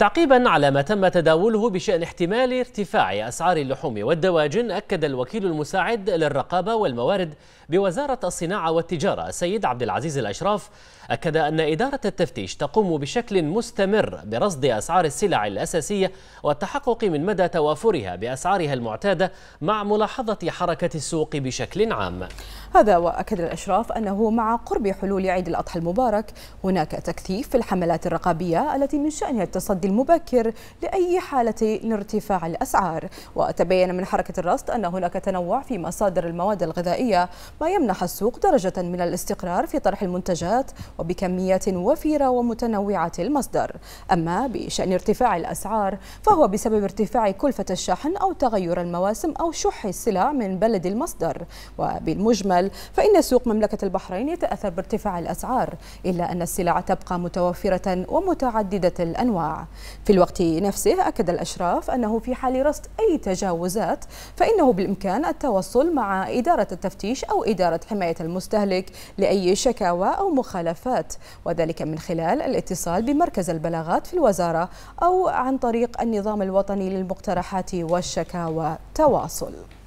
تعقيبا على ما تم تداوله بشأن احتمال ارتفاع أسعار اللحوم والدواجن أكد الوكيل المساعد للرقابة والموارد بوزارة الصناعة والتجارة السيد عبد العزيز الأشراف أكد أن إدارة التفتيش تقوم بشكل مستمر برصد أسعار السلع الأساسية والتحقق من مدى توافرها بأسعارها المعتادة مع ملاحظة حركة السوق بشكل عام هذا وأكد الأشراف أنه مع قرب حلول عيد الأضحى المبارك هناك تكثيف في الحملات الرقابية التي من شأنها التصدي المبكر لأي حالة لارتفاع الأسعار وتبين من حركة الرصد أن هناك تنوع في مصادر المواد الغذائية ما يمنح السوق درجة من الاستقرار في طرح المنتجات وبكميات وفيرة ومتنوعة المصدر أما بشأن ارتفاع الأسعار فهو بسبب ارتفاع كلفة الشحن أو تغير المواسم أو شح السلع من بلد المصدر وبالمجمل فإن سوق مملكة البحرين يتأثر بارتفاع الأسعار إلا أن السلع تبقى متوفرة ومتعددة الأنواع في الوقت نفسه أكد الأشراف أنه في حال رصد أي تجاوزات فإنه بالإمكان التواصل مع إدارة التفتيش أو إدارة حماية المستهلك لأي شكاوى أو مخالفات وذلك من خلال الاتصال بمركز البلاغات في الوزارة أو عن طريق النظام الوطني للمقترحات والشكاوى تواصل